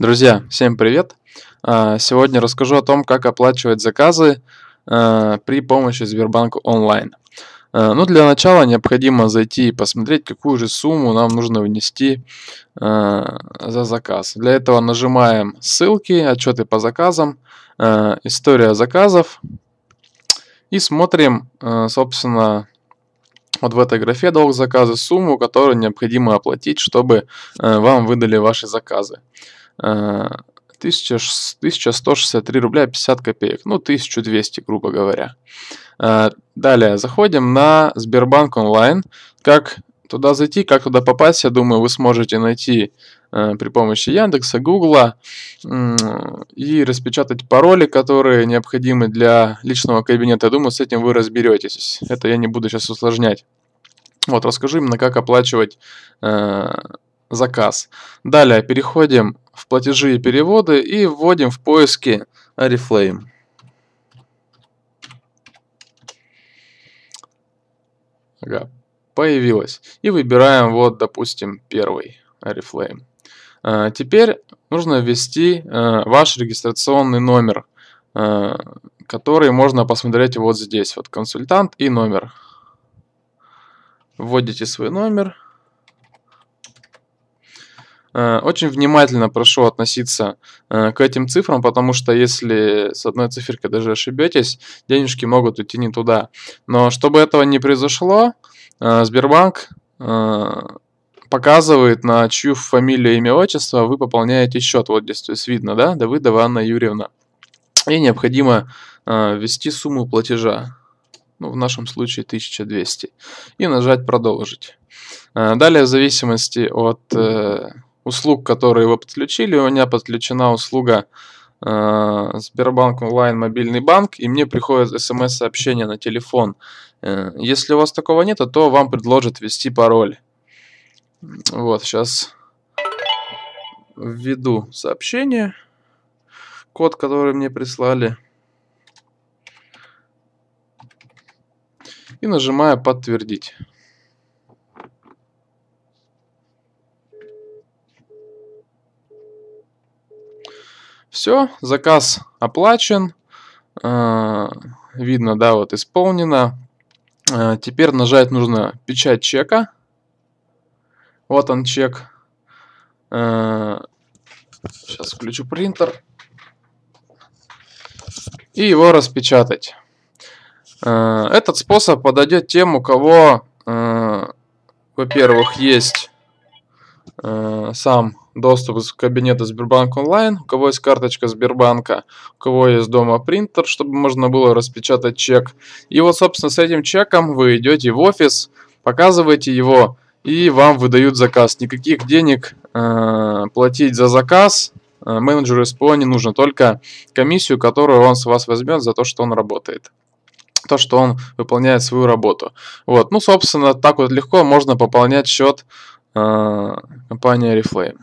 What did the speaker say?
Друзья, всем привет! А, сегодня расскажу о том, как оплачивать заказы а, при помощи Сбербанка онлайн. А, ну, для начала необходимо зайти и посмотреть, какую же сумму нам нужно внести за заказ. Для этого нажимаем ссылки, отчеты по заказам, история заказов и смотрим, собственно, вот в этой графе долг заказа сумму, которую необходимо оплатить, чтобы вам выдали ваши заказы. 1163 рубля 50 копеек, ну 1200, грубо говоря. А, далее, заходим на Сбербанк онлайн. Как туда зайти, как туда попасть, я думаю, вы сможете найти э, при помощи Яндекса, Гугла и распечатать пароли, которые необходимы для личного кабинета. Я думаю, с этим вы разберетесь. Это я не буду сейчас усложнять. Вот, расскажу именно, как оплачивать э, заказ. Далее переходим в платежи и переводы и вводим в поиске Oriflame. Ага, появилось И выбираем вот, допустим, первый Oriflame. А, теперь нужно ввести а, ваш регистрационный номер, а, который можно посмотреть вот здесь. Вот консультант и номер. Вводите свой номер. Э, очень внимательно прошу относиться э, к этим цифрам, потому что если с одной циферкой даже ошибетесь, денежки могут уйти не туда. Но чтобы этого не произошло, э, Сбербанк показывает, на чью фамилию, имя, отчество вы пополняете счет. Вот здесь то есть видно, да, Давыдова Анна Юрьевна. И необходимо ввести сумму платежа ну, в нашем случае 1200, и нажать «Продолжить». Далее, в зависимости от услуг, которые вы подключили. У меня подключена услуга э, Сбербанк онлайн мобильный банк, и мне приходит смс-сообщение на телефон. Э, если у вас такого нет, то вам предложат ввести пароль. Вот, сейчас введу сообщение, код, который мне прислали. И нажимаю «Подтвердить». Все, заказ оплачен. Э, видно, да, вот исполнено. Э, теперь нажать нужно печать чека. Вот он чек. Сейчас э, включу принтер. И его распечатать. Этот способ подойдет тем, у кого, во-первых, есть Э, сам доступ из кабинета Сбербанк онлайн, у кого есть карточка Сбербанка, у кого есть дома принтер, чтобы можно было распечатать чек. И вот, собственно, с этим чеком вы идете в офис, показываете его, и вам выдают заказ. Никаких денег э, платить за заказ э, менеджеру СПО не нужно, только комиссию, которую он с вас возьмет за то, что он работает то, что он выполняет свою работу. Вот, ну, собственно, так вот легко можно пополнять счет а, компания Oriflame.